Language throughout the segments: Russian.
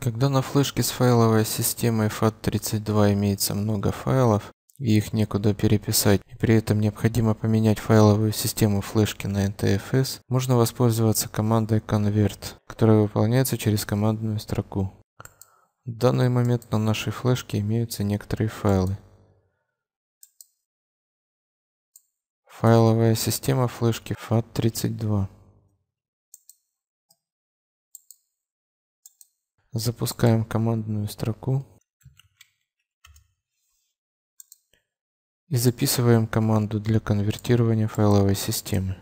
Когда на флешке с файловой системой FAT32 имеется много файлов, и их некуда переписать, и при этом необходимо поменять файловую систему флешки на NTFS, можно воспользоваться командой convert, которая выполняется через командную строку. В данный момент на нашей флешке имеются некоторые файлы. Файловая система флешки FAT32. Запускаем командную строку. И записываем команду для конвертирования файловой системы.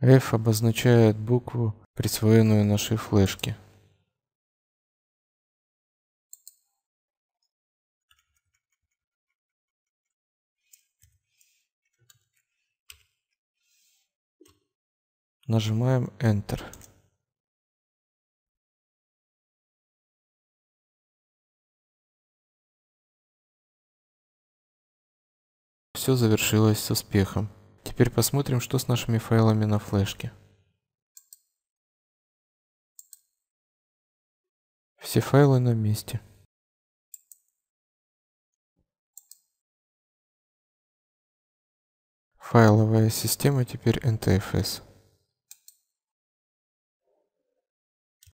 F обозначает букву, присвоенную нашей флешке. Нажимаем Enter. Все завершилось с успехом. Теперь посмотрим, что с нашими файлами на флешке. Все файлы на месте. Файловая система теперь NTFS.